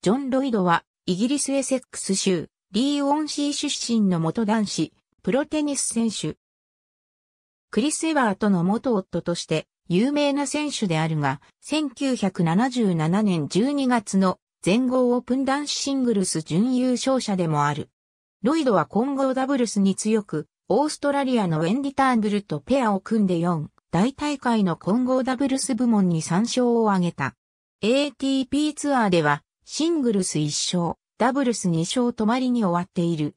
ジョン・ロイドは、イギリスエセックス州、リー・オンシー出身の元男子、プロテニス選手。クリス・エワートの元夫として、有名な選手であるが、1977年12月の全豪オープン男子シングルス準優勝者でもある。ロイドは混合ダブルスに強く、オーストラリアのウェンディ・ターンブルとペアを組んで4、大大会の混合ダブルス部門に3勝を挙げた。ATP ツアーでは、シングルス1勝、ダブルス2勝止まりに終わっている。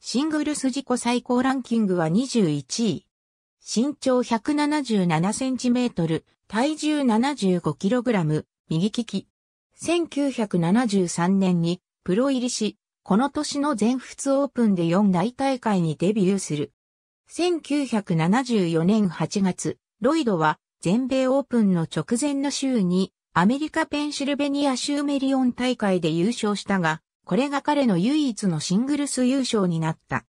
シングルス自己最高ランキングは21位。身長177センチメートル、体重75キログラム、右利き。1973年にプロ入りし、この年の全仏オープンで4大大会にデビューする。1974年8月、ロイドは全米オープンの直前の週にアメリカペンシルベニア州メリオン大会で優勝したが、これが彼の唯一のシングルス優勝になった。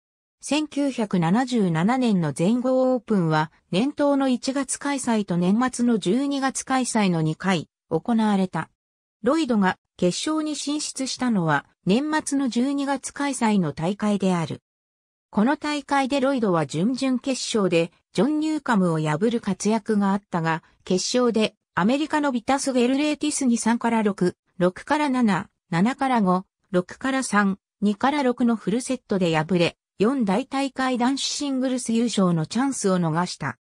1977年の全豪オープンは、年頭の1月開催と年末の12月開催の2回、行われた。ロイドが決勝に進出したのは、年末の12月開催の大会である。この大会でロイドは準々決勝で、ジョン・ニューカムを破る活躍があったが、決勝でアメリカのビタス・ウェルレーティスに3から6、6から7、7から5、6から3、2から6のフルセットで敗れ、4大大会男子シングルス優勝のチャンスを逃した。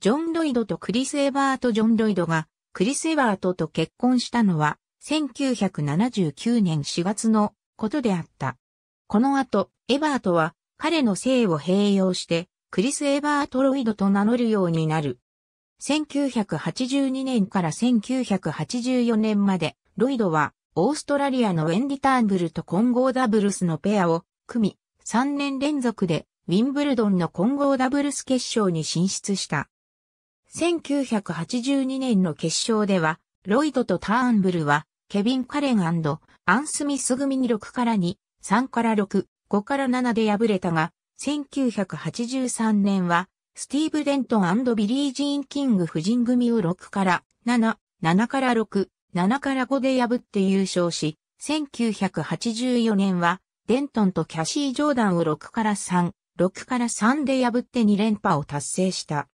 ジョン・ロイドとクリス・エバート・ジョン・ロイドが、クリス・エバートと結婚したのは、1979年4月のことであった。この後、エバートは、彼の姓を併用して、クリス・エバート・ロイドと名乗るようになる。1982年から1984年まで、ロイドは、オーストラリアのウェンディ・ターンブルと混合ダブルスのペアを組み、3年連続でウィンブルドンの混合ダブルス決勝に進出した。1982年の決勝では、ロイドとターンブルは、ケビン・カレンアンスミス組に6から2、3から6、5から7で敗れたが、1983年はスティーブ・デントンビリー・ジーン・キング夫人組を6から7、7から6、7から5で破って優勝し、1984年は、デントンとキャシー・ジョーダンを6から3、6から3で破って2連覇を達成した。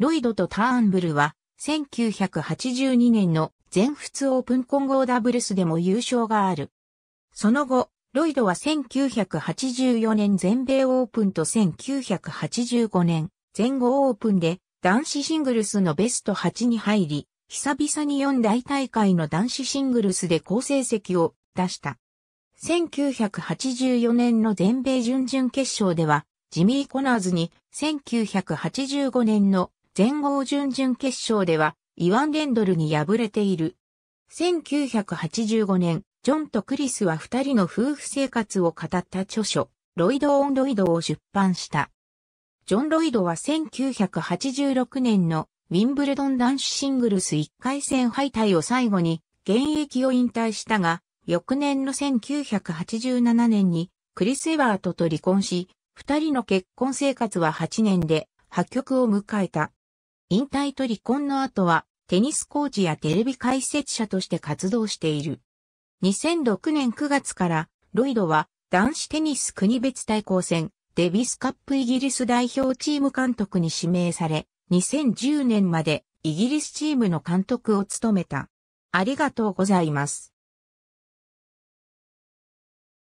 ロイドとターンブルは、1982年の全仏オープン混合ダブルスでも優勝がある。その後、ロイドは1984年全米オープンと1985年全豪オープンで男子シングルスのベスト8に入り、久々に4大大会の男子シングルスで好成績を出した。1984年の全米準々決勝では、ジミー・コナーズに1985年の全豪準々決勝では、イワン・レンドルに敗れている。1985年、ジョンとクリスは二人の夫婦生活を語った著書、ロイド・オン・ロイドを出版した。ジョン・ロイドは1986年のウィンブルドン男子シングルス1回戦敗退を最後に現役を引退したが、翌年の1987年にクリス・エバートと離婚し、二人の結婚生活は8年で破局を迎えた。引退と離婚の後はテニスコーチやテレビ解説者として活動している。2006年9月からロイドは男子テニス国別対抗戦デビスカップイギリス代表チーム監督に指名され、2010年までイギリスチームの監督を務めた。ありがとうございます。